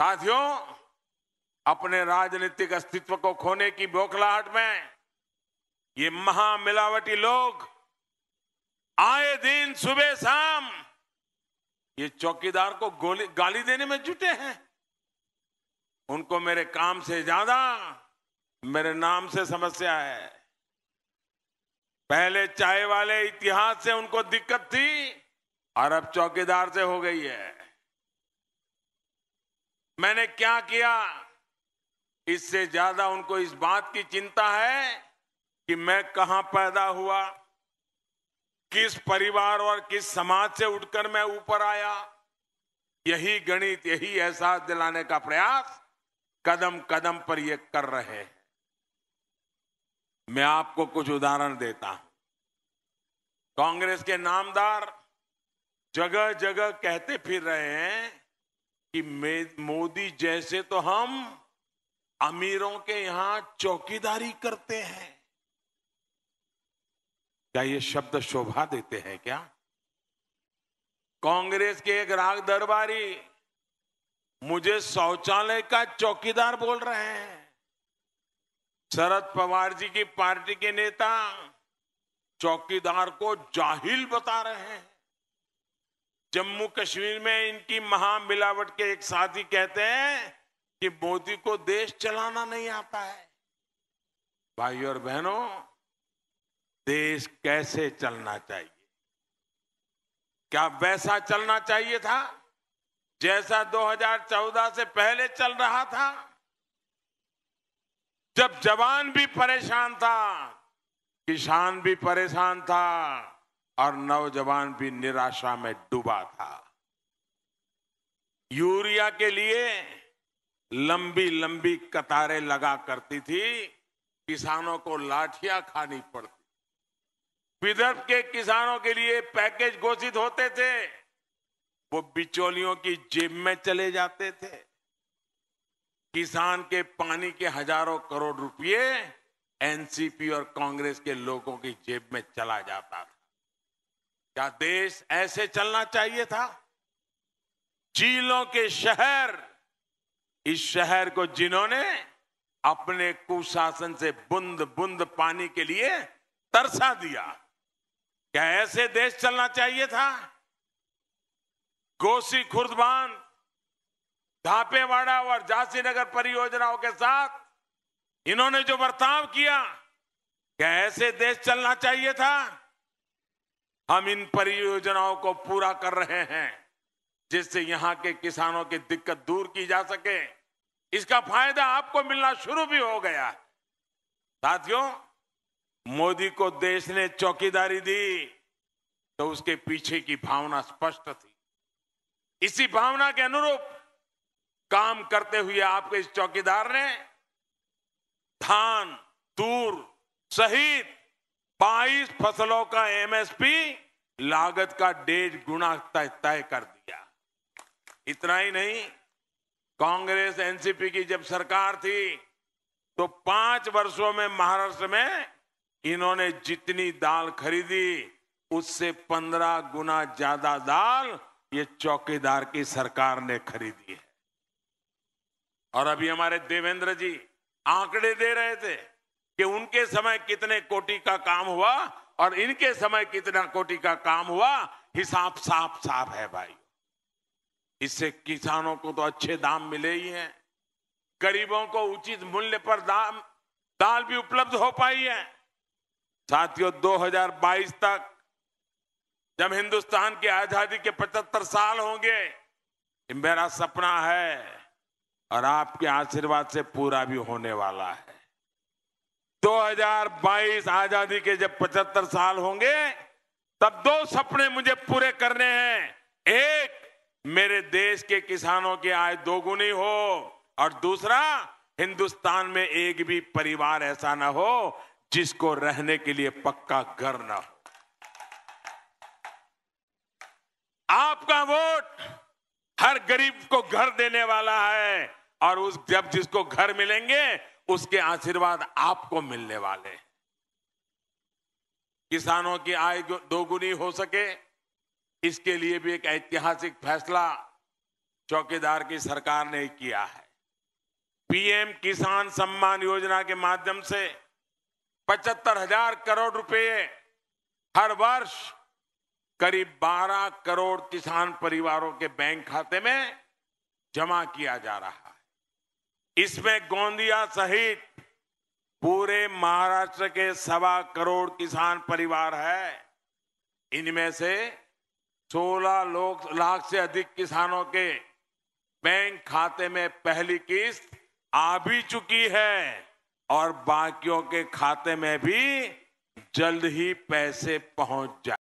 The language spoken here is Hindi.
साथियों अपने राजनीतिक अस्तित्व को खोने की बौखलाहट में ये महामिलावटी लोग आए दिन सुबह शाम ये चौकीदार को गोली गाली देने में जुटे हैं उनको मेरे काम से ज्यादा मेरे नाम से समस्या है पहले चाय वाले इतिहास से उनको दिक्कत थी और अब चौकीदार से हो गई है मैंने क्या किया इससे ज्यादा उनको इस बात की चिंता है कि मैं कहां पैदा हुआ किस परिवार और किस समाज से उठकर मैं ऊपर आया यही गणित यही एहसास दिलाने का प्रयास कदम कदम पर ये कर रहे हैं मैं आपको कुछ उदाहरण देता हूं कांग्रेस के नामदार जगह जगह कहते फिर रहे हैं कि मोदी जैसे तो हम अमीरों के यहां चौकीदारी करते हैं क्या ये शब्द शोभा देते हैं क्या कांग्रेस के एक राग दरबारी मुझे शौचालय का चौकीदार बोल रहे हैं शरद पवार जी की पार्टी के नेता चौकीदार को जाहिल बता रहे हैं जम्मू कश्मीर में इनकी महामिलावट के एक साथी कहते हैं कि मोदी को देश चलाना नहीं आता है भाई और बहनों देश कैसे चलना चाहिए क्या वैसा चलना चाहिए था जैसा 2014 से पहले चल रहा था जब जवान भी परेशान था किसान भी परेशान था और नौजवान भी निराशा में डूबा था यूरिया के लिए लंबी लंबी कतारें लगा करती थी किसानों को लाठियां खानी पड़ती विदर्भ के किसानों के लिए पैकेज घोषित होते थे वो बिचौलियों की जेब में चले जाते थे किसान के पानी के हजारों करोड़ रुपए एनसीपी और कांग्रेस के लोगों की जेब में चला जाता था क्या देश ऐसे चलना चाहिए था झीलों के शहर इस शहर को जिन्होंने अपने कुशासन से बुंद बुंद पानी के लिए तरसा दिया क्या ऐसे देश चलना चाहिए था गोसी खुर्दबान धापेवाड़ा और झांसी नगर परियोजनाओं के साथ इन्होंने जो बर्ताव किया क्या ऐसे देश चलना चाहिए था हम इन परियोजनाओं को पूरा कर रहे हैं जिससे यहाँ के किसानों की दिक्कत दूर की जा सके इसका फायदा आपको मिलना शुरू भी हो गया है साथियों मोदी को देश ने चौकीदारी दी तो उसके पीछे की भावना स्पष्ट थी इसी भावना के अनुरूप काम करते हुए आपके इस चौकीदार ने धान तूर सहित बाईस फसलों का एमएसपी लागत का डेढ़ गुना तय कर दिया इतना ही नहीं कांग्रेस एनसीपी की जब सरकार थी तो पांच वर्षों में महाराष्ट्र में इन्होंने जितनी दाल खरीदी उससे पंद्रह गुना ज्यादा दाल ये चौकीदार की सरकार ने खरीदी है और अभी हमारे देवेंद्र जी आंकड़े दे रहे थे कि उनके समय कितने कोटि का काम हुआ और इनके समय कितना कोटि का काम हुआ हिसाब साफ साफ है भाई इससे किसानों को तो अच्छे दाम मिले ही हैं गरीबों को उचित मूल्य पर दाम दाल भी उपलब्ध हो पाई है साथियों 2022 तक जब हिंदुस्तान की आजादी के 75 साल होंगे मेरा सपना है और आपके आशीर्वाद से पूरा भी होने वाला है 2022 आजादी के जब 75 साल होंगे तब दो सपने मुझे पूरे करने हैं एक मेरे देश के किसानों की आय दोगुनी हो और दूसरा हिंदुस्तान में एक भी परिवार ऐसा ना हो जिसको रहने के लिए पक्का घर ना हो आपका वोट हर गरीब को घर देने वाला है और उस जब जिसको घर मिलेंगे उसके आशीर्वाद आपको मिलने वाले किसानों की आय दोगुनी हो सके इसके लिए भी एक ऐतिहासिक फैसला चौकीदार की सरकार ने किया है पीएम किसान सम्मान योजना के माध्यम से पचहत्तर हजार करोड़ रुपए हर वर्ष करीब 12 करोड़ किसान परिवारों के बैंक खाते में जमा किया जा रहा है इसमें गोंदिया सहित पूरे महाराष्ट्र के सवा करोड़ किसान परिवार है इनमें से 16 लोग लाख से अधिक किसानों के बैंक खाते में पहली किस्त आ भी चुकी है और बाकियों के खाते में भी जल्द ही पैसे पहुंच जाए